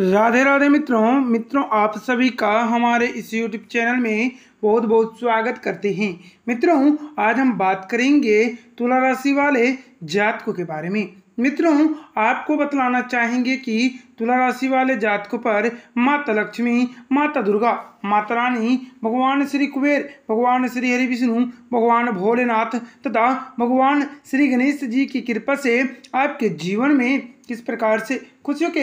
राधे राधे मित्रों मित्रों आप सभी का हमारे इस यूट्यूब चैनल में बहुत बहुत स्वागत करते हैं मित्रों आज हम बात करेंगे तुला राशि वाले जातकों के बारे में मित्रों आपको बतलाना चाहेंगे कि तुला राशि वाले जातकों पर माता लक्ष्मी माता दुर्गा माता रानी भगवान श्री कुबेर भगवान श्री हरि विष्णु भगवान भोलेनाथ तथा भगवान श्री गणेश जी की कृपा से आपके जीवन में किस प्रकार से खुशियों के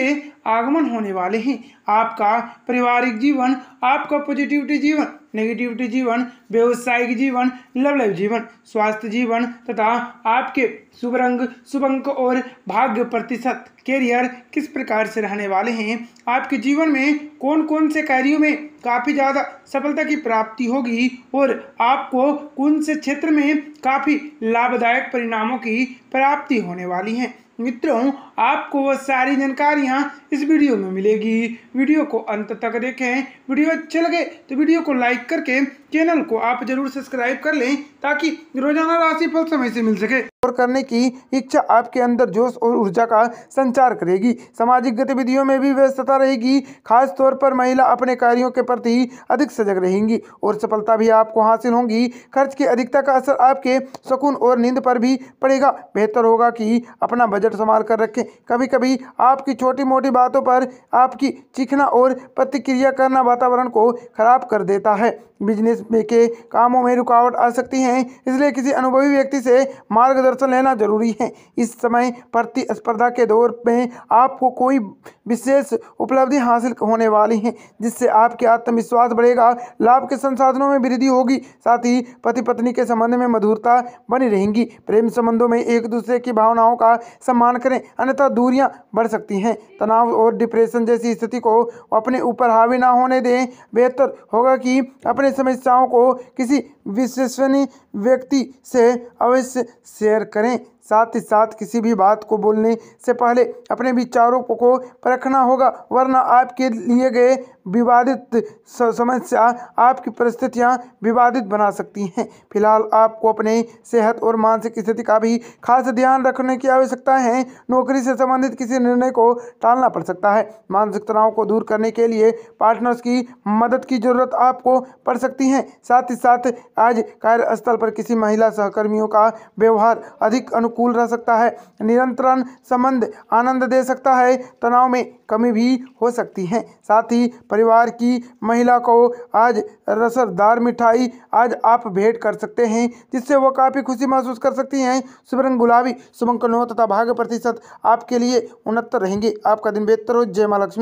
आगमन होने वाले हैं आपका पारिवारिक जीवन आपका पॉजिटिविटी जीवन नेगेटिविटी जीवन व्यवसायिक जीवन लव लाइफ जीवन स्वास्थ्य जीवन तथा आपके शुभ रंग शुभ अंक और भाग्य प्रतिशत कैरियर किस प्रकार से रहने वाले हैं आपके जीवन में कौन कौन से कार्यों में काफ़ी ज़्यादा सफलता की प्राप्ति होगी और आपको कौन से क्षेत्र में काफ़ी लाभदायक परिणामों की प्राप्ति होने वाली है मित्रों आपको वह सारी जानकारियाँ इस वीडियो में मिलेगी वीडियो को अंत तक देखें वीडियो अच्छे लगे तो वीडियो को लाइक करके चैनल को आप जरूर सब्सक्राइब कर लें ताकि रोजाना राशि फल समय से मिल सके सफर करने की इच्छा आपके अंदर जोश और ऊर्जा का संचार करेगी सामाजिक गतिविधियों में भी व्यस्तता रहेगी खासतौर पर महिला अपने कार्यों के प्रति अधिक सजग रहेंगी और सफलता भी आपको हासिल होंगी खर्च की अधिकता का असर आपके सुकून और नींद पर भी पड़ेगा बेहतर होगा कि अपना बजट संभाल कर रखें कभी कभी आपकी छोटी मोटी बातों पर आपकी चीखना और प्रतिक्रिया करना वातावरण को खराब कर देता है बिजनेस के कामों में रुकावट आ सकती है इसलिए किसी अनुभवी व्यक्ति से मार्गदर्शन दर्शन लेना जरूरी है इस समय प्रतिस्पर्धा के दौर में आपको कोई विशेष उपलब्धि हासिल होने वाली है जिससे आपके आत्मविश्वास बढ़ेगा लाभ के संसाधनों में वृद्धि होगी साथ ही पति पत्नी के संबंध में मधुरता बनी रहेंगी प्रेम संबंधों में एक दूसरे की भावनाओं का सम्मान करें अन्यथा दूरियां बढ़ सकती हैं तनाव और डिप्रेशन जैसी स्थिति को अपने ऊपर हावी ना होने दें बेहतर होगा कि अपने समस्याओं को किसी विश्वसनीय व्यक्ति से अवश्य से शेयर करें साथ ही साथ किसी भी बात को बोलने से पहले अपने विचारों को परखना होगा वरना आपके लिए गए विवादित समस्या आपकी परिस्थितियां विवादित बना सकती हैं फिलहाल आपको अपने सेहत और मानसिक स्थिति का भी खास ध्यान रखने की आवश्यकता है नौकरी से संबंधित किसी निर्णय को टालना पड़ सकता है मानसिक तनाव को दूर करने के लिए पार्टनर्स की मदद की जरूरत आपको पड़ सकती है साथ ही साथ आज कार्यस्थल पर किसी महिला सहकर्मियों का व्यवहार अधिक अनुकूल रह सकता है निरंतरण संबंध आनंद दे सकता है तनाव में कमी भी हो सकती है साथ ही परिवार की महिला को आज रसदार मिठाई आज आप भेंट कर सकते हैं जिससे वह काफ़ी खुशी महसूस कर सकती हैं शुभ रंग गुलाबी शुभ नौ तथा भाग्य प्रतिशत आपके लिए उनहत्तर रहेंगे आपका दिन बेहतर हो जय माँ लक्ष्मी